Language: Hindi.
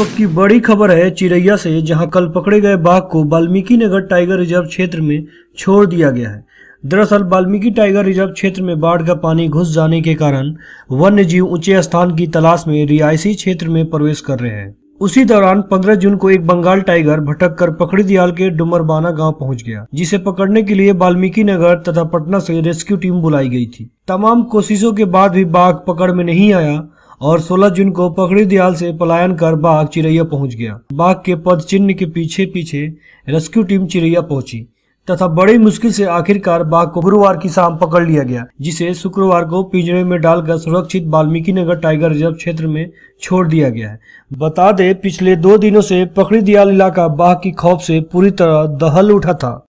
वक्त की बड़ी खबर है चिड़ैया से जहां कल पकड़े गए बाघ को वाल्मीकि नगर टाइगर रिजर्व क्षेत्र में छोड़ दिया गया है दरअसल वाल्मीकि टाइगर रिजर्व क्षेत्र में बाढ़ का पानी घुस जाने के कारण वन्य जीव ऊंचे स्थान की तलाश में रिहायशी क्षेत्र में प्रवेश कर रहे हैं उसी दौरान 15 जून को एक बंगाल टाइगर भटक कर पकड़ी दियाल के डुमरबाना गांव पहुंच गया जिसे पकड़ने के लिए वाल्मीकि नगर तथा पटना से रेस्क्यू टीम बुलाई गई थी तमाम कोशिशों के बाद भी बाघ पकड़ में नहीं आया और 16 जून को पखड़ी दयाल से पलायन कर बाघ चिड़ैया पहुंच गया बाघ के पद चिन्ह के पीछे पीछे रेस्क्यू टीम चिड़ैया पहुंची तथा बड़ी मुश्किल से आखिरकार बाघ को गुरुवार की शाम पकड़ लिया गया जिसे शुक्रवार को पिंजरे में डालकर सुरक्षित वाल्मीकि नगर टाइगर रिजर्व क्षेत्र में छोड़ दिया गया है बता दे पिछले दो दिनों से पकड़ी दयाल इलाका बाघ की खौफ से पूरी तरह दहल उठा था